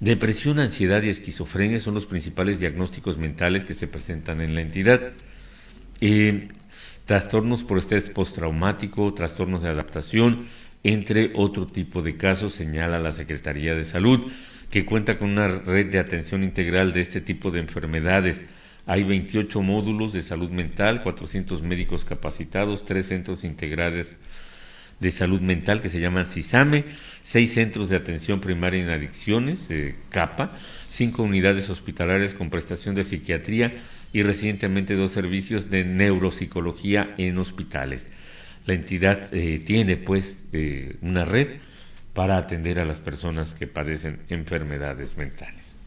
Depresión, ansiedad y esquizofrenia son los principales diagnósticos mentales que se presentan en la entidad. Eh, trastornos por estrés postraumático, trastornos de adaptación, entre otro tipo de casos, señala la Secretaría de Salud, que cuenta con una red de atención integral de este tipo de enfermedades. Hay 28 módulos de salud mental, 400 médicos capacitados, tres centros integrales de salud mental que se llaman CISAME, seis centros de atención primaria en adicciones, eh, CAPA, cinco unidades hospitalarias con prestación de psiquiatría y recientemente dos servicios de neuropsicología en hospitales. La entidad eh, tiene pues eh, una red para atender a las personas que padecen enfermedades mentales.